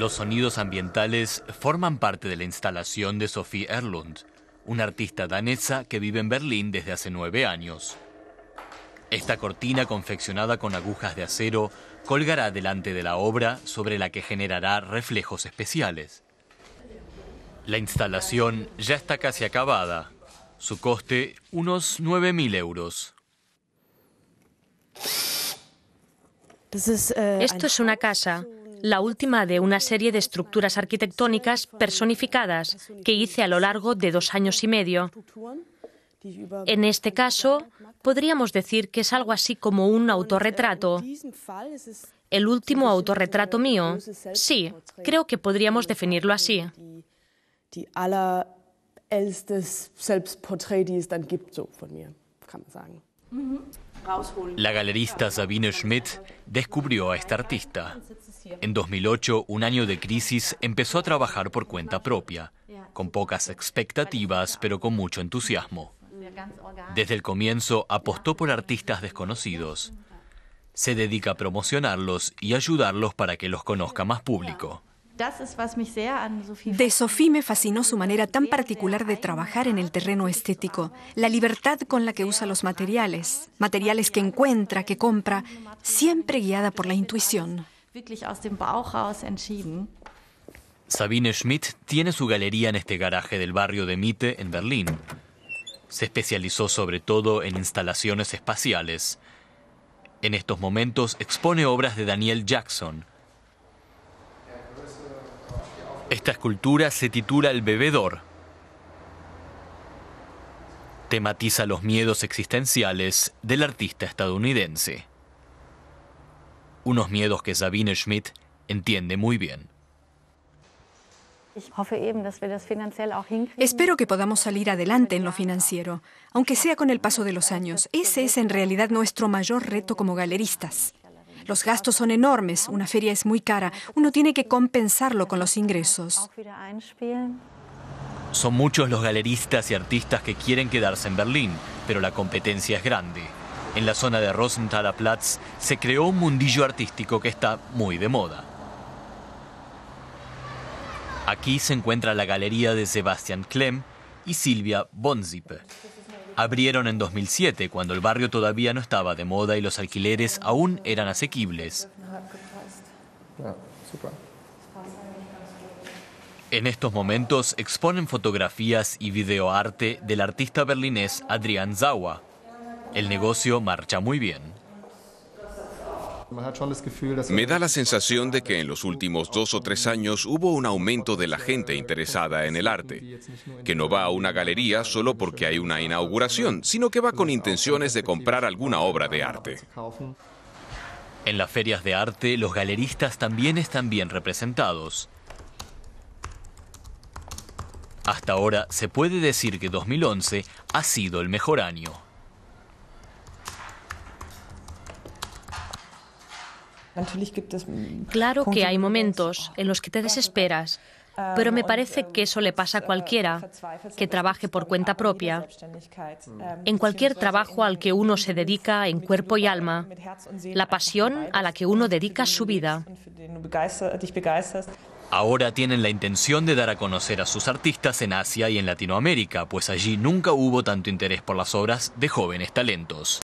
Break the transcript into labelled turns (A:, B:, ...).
A: Los sonidos ambientales forman parte de la instalación de Sophie Erlund, una artista danesa que vive en Berlín desde hace nueve años. Esta cortina, confeccionada con agujas de acero, colgará delante de la obra sobre la que generará reflejos especiales. La instalación ya está casi acabada. Su coste, unos 9.000 euros.
B: Esto es una casa la última de una serie de estructuras arquitectónicas personificadas que hice a lo largo de dos años y medio. En este caso, podríamos decir que es algo así como un autorretrato. El último autorretrato mío. Sí, creo que podríamos definirlo así.
A: La galerista Sabine Schmidt descubrió a esta artista. En 2008, un año de crisis, empezó a trabajar por cuenta propia, con pocas expectativas, pero con mucho entusiasmo. Desde el comienzo apostó por artistas desconocidos. Se dedica a promocionarlos y ayudarlos para que los conozca más público.
C: De Sophie me fascinó su manera tan particular de trabajar en el terreno estético, la libertad con la que usa los materiales, materiales que encuentra, que compra, siempre guiada por la intuición.
A: Sabine Schmidt tiene su galería en este garaje del barrio de Mitte en Berlín. Se especializó sobre todo en instalaciones espaciales. En estos momentos expone obras de Daniel Jackson. Esta escultura se titula El bebedor. Tematiza los miedos existenciales del artista estadounidense unos miedos que Sabine Schmidt entiende muy bien.
C: Espero que podamos salir adelante en lo financiero, aunque sea con el paso de los años. Ese es en realidad nuestro mayor reto como galeristas. Los gastos son enormes, una feria es muy cara, uno tiene que compensarlo con los ingresos.
A: Son muchos los galeristas y artistas que quieren quedarse en Berlín, pero la competencia es grande. En la zona de Rosenthaler Platz se creó un mundillo artístico que está muy de moda. Aquí se encuentra la galería de Sebastian Klemm y Silvia Bonzip. Abrieron en 2007, cuando el barrio todavía no estaba de moda y los alquileres aún eran asequibles. En estos momentos exponen fotografías y videoarte del artista berlinés Adrián Zawa. El negocio marcha muy bien. Me da la sensación de que en los últimos dos o tres años hubo un aumento de la gente interesada en el arte, que no va a una galería solo porque hay una inauguración, sino que va con intenciones de comprar alguna obra de arte. En las ferias de arte, los galeristas también están bien representados. Hasta ahora se puede decir que 2011 ha sido el mejor año.
B: Mm, claro que hay momentos en los que te oh, desesperas, ähm, pero me parece ähm, que eso le pasa a äh, cualquiera que trabaje por cuenta propia. Mm. Ähm, en cualquier trabajo al que uno se dedica en cuerpo y alma, la pasión a la que uno dedica su vida.
A: Ahora tienen la intención de dar a conocer a sus artistas en Asia y en Latinoamérica, pues allí nunca hubo tanto interés por las obras de jóvenes talentos.